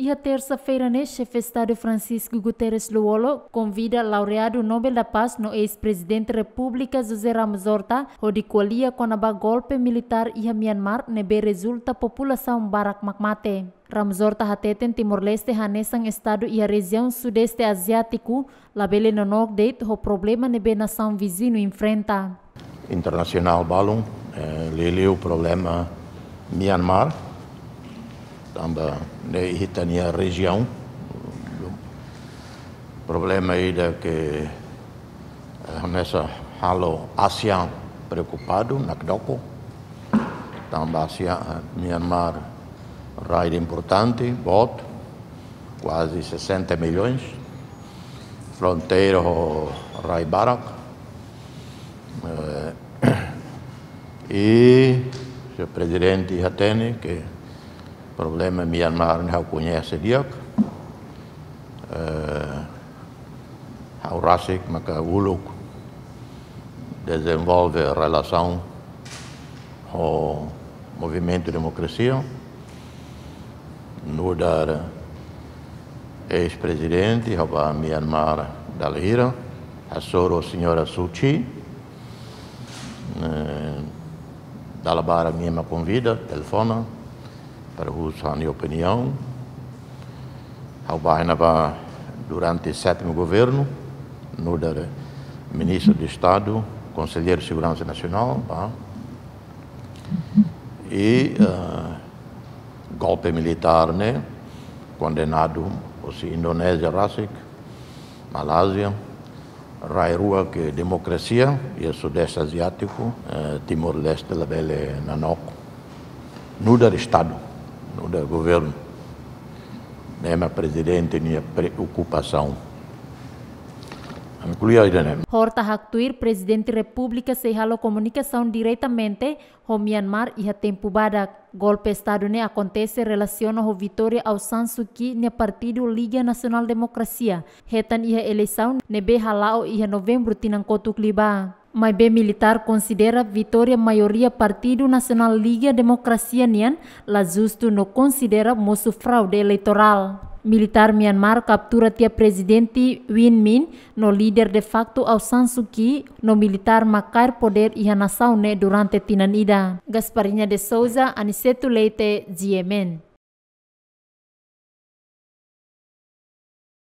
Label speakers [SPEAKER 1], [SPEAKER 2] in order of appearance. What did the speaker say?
[SPEAKER 1] E a terça-feira, neste chefe de Estado Francisco Guterres Luolo convida laureado Nobel da Paz no ex-presidente da República José Ramos Horta, onde colia com a golpe militar e a Myanmar, nebe resulta população Barak Makmate. Ramos Horta hateten Timor-Leste hanesan estado e a região sudeste asiático, labele no norte, o problema nebe nação vizinho enfrenta.
[SPEAKER 2] Internacional Balum, eh, lele o problema Myanmar, também na na região. O problema é que eh, nessa halo ASEAN preocupado na Kdopo. Também ASEAN, eh, Myanmar, raio importante, voto, quase 60 milhões. Fronteiro Rai Barak. Eh, e o presidente Hatene, que problema Myanmar não conhece dia eh, Rasik, maka Uluk é desenvolve relação com o movimento de democracia Nudar ex-presidente rouba Myanmar da a soro senhora Suchi eh, Dalabara mesma convida telefona para usar a minha opinião. Albainava, durante o sétimo governo, no ministro de Estado, conselheiro de Segurança Nacional, tá? e uh, golpe militar, né? condenado os Indonésia, Rasik, Malásia, Rairua, que é democracia, e o Sudeste Asiático, eh, Timor-Leste, Labele, Nanok, Nudar Estado no do governo, mesmo né, né, presidente, minha preocupação. Né?
[SPEAKER 1] Horta Haktuir, presidente da República, se ralo comunicação diretamente com Myanmar e a tempo badak. Golpe Estado ne acontece relaciona com vitória ao Sansuki ne partido Liga Nacional Democracia. Retan e a eleição ne be halao e a novembro tinang kotuk Mai be militar considera vitória maioria Partido Nacional Liga Democracia nian, la justo no considera mosu fraude eleitoral. Militar Myanmar captura tia presidenti Win Min, no líder de facto ao San Suu Kyi, no militar macar poder ia ne durante tinan ida. Gasparinha de Souza, anisete Leite, GMN.